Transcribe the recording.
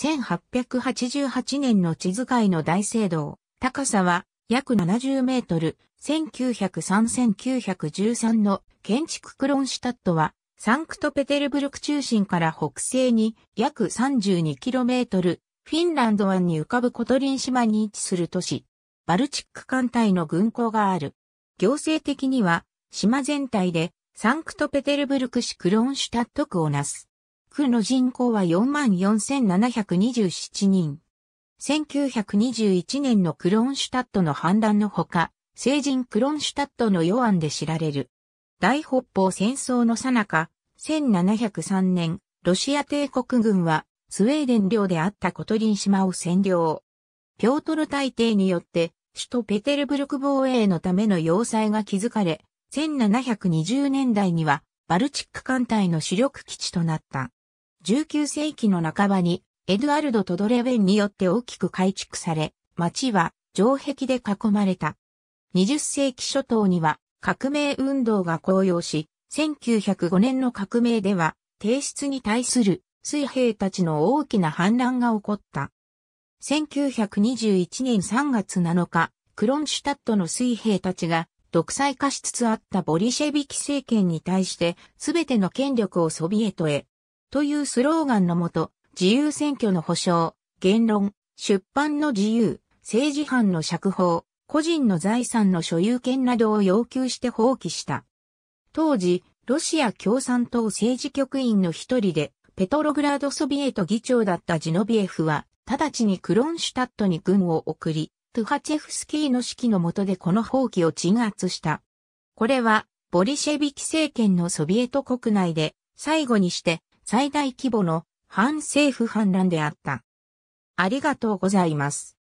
1888年の地図界の大聖堂、高さは約70メートル、1903-1913の建築クロンシュタットは、サンクトペテルブルク中心から北西に約3 2トル、フィンランド湾に浮かぶコトリン島に位置する都市、バルチック艦隊の軍港がある。行政的には、島全体でサンクトペテルブルク市クロンシュタット区をなす。区の人口は44,727人。1921年のクロンシュタットの反乱のほか、聖人クロンシュタットのヨアンで知られる。大北方戦争の最中、1703年、ロシア帝国軍は、スウェーデン領であったコトリン島を占領。ピョートル大帝によって、首都ペテルブルク防衛のための要塞が築かれ、1720年代には、バルチック艦隊の主力基地となった。19世紀の半ばにエドゥアルド・トドレウェンによって大きく改築され、町は城壁で囲まれた。20世紀初頭には革命運動が高揚し、1905年の革命では、帝室に対する水兵たちの大きな反乱が起こった。1921年3月7日、クロンシュタットの水兵たちが独裁化しつつあったボリシェビキ政権に対して、すべての権力をソビエトへというスローガンのもと、自由選挙の保障、言論、出版の自由、政治犯の釈放、個人の財産の所有権などを要求して放棄した。当時、ロシア共産党政治局員の一人で、ペトログラードソビエト議長だったジノビエフは、直ちにクロンシュタットに軍を送り、トゥハチェフスキーの指揮の下でこの放棄を鎮圧した。これは、ボリシェビキ政権のソビエト国内で、最後にして、最大規模の反政府反乱であった。ありがとうございます。